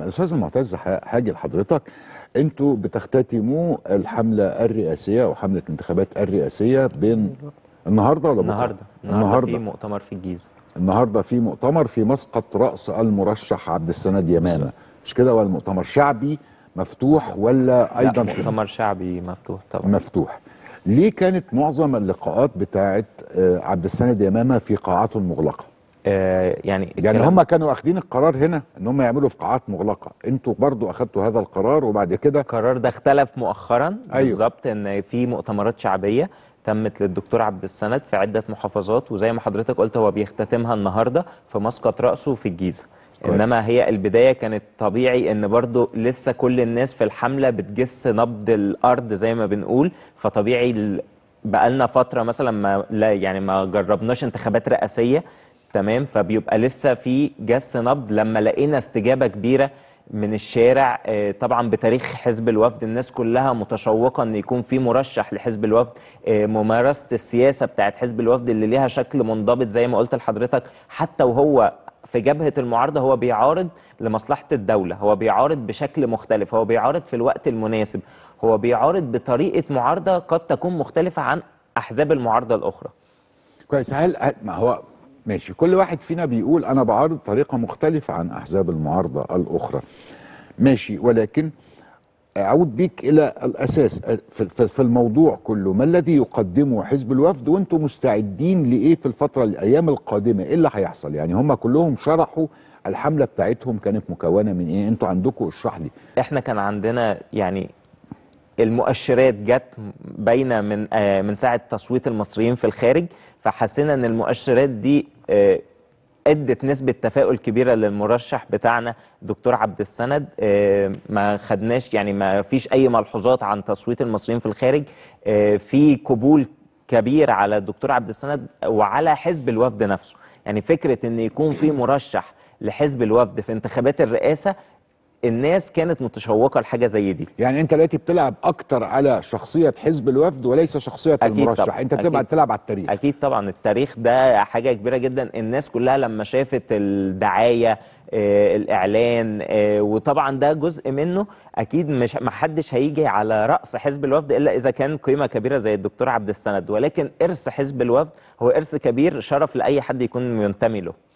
الاستاذ المعتز هاجي لحضرتك انتوا بتختتموا الحمله الرئاسيه او حمله الانتخابات الرئاسيه بين النهارده ولا النهارده النهارده في مؤتمر في الجيزه النهارده في مؤتمر في مسقط راس المرشح عبد السند يمانه مش كده ولا مؤتمر شعبي مفتوح ولا ايضا لا مؤتمر شعبي مفتوح طبعا مفتوح ليه كانت معظم اللقاءات بتاعت آه، عبد السند يمامه في قاعاته المغلقه آه، يعني يعني هم كانوا واخدين القرار هنا ان هم يعملوا في قاعات مغلقه انتوا برضو اخدتوا هذا القرار وبعد كده القرار ده اختلف مؤخرا أيوه. بالظبط ان في مؤتمرات شعبيه تمت للدكتور عبد السند في عده محافظات وزي ما حضرتك قلت هو بيختتمها النهارده في مسقط راسه في الجيزه كويس. انما هي البدايه كانت طبيعي ان برضو لسه كل الناس في الحمله بتجس نبض الارض زي ما بنقول فطبيعي بقالنا فتره مثلا ما لا يعني ما جربناش انتخابات رئاسيه تمام فبيبقى لسه في جس نبض لما لقينا استجابه كبيره من الشارع آه، طبعا بتاريخ حزب الوفد الناس كلها متشوقه ان يكون في مرشح لحزب الوفد آه، ممارسه السياسه بتاعت حزب الوفد اللي ليها شكل منضبط زي ما قلت لحضرتك حتى وهو في جبهة المعارضة هو بيعارض لمصلحة الدولة هو بيعارض بشكل مختلف هو بيعارض في الوقت المناسب هو بيعارض بطريقة معارضة قد تكون مختلفة عن أحزاب المعارضة الأخرى كويس هل ما هو ماشي كل واحد فينا بيقول انا بعارض طريقه مختلفه عن احزاب المعارضه الاخرى ماشي ولكن اعود بيك الى الاساس في الموضوع كله ما الذي يقدمه حزب الوفد وانتم مستعدين لايه في الفتره الايام القادمه ايه اللي هيحصل يعني هم كلهم شرحوا الحمله بتاعتهم كانت مكونه من ايه انتوا عندكم اشرح لي احنا كان عندنا يعني المؤشرات جت باينه من آه من ساعه تصويت المصريين في الخارج فحسينا ان المؤشرات دي آه، ادت نسبه تفاؤل كبيره للمرشح بتاعنا دكتور عبد السند آه، ما خدناش يعني ما فيش اي ملحوظات عن تصويت المصريين في الخارج آه، في قبول كبير على الدكتور عبد السند وعلى حزب الوفد نفسه يعني فكره ان يكون في مرشح لحزب الوفد في انتخابات الرئاسه الناس كانت متشوقه لحاجه زي دي يعني انت دلوقتي بتلعب اكتر على شخصيه حزب الوفد وليس شخصيه أكيد المرشح طبعًا. انت بتبقى بتلعب على التاريخ اكيد طبعا التاريخ ده حاجه كبيره جدا الناس كلها لما شافت الدعايه آه، الاعلان آه، وطبعا ده جزء منه اكيد مش ما حدش هيجي على راس حزب الوفد الا اذا كان قيمه كبيره زي الدكتور عبد السند ولكن ارث حزب الوفد هو ارث كبير شرف لاي حد يكون ينتمي له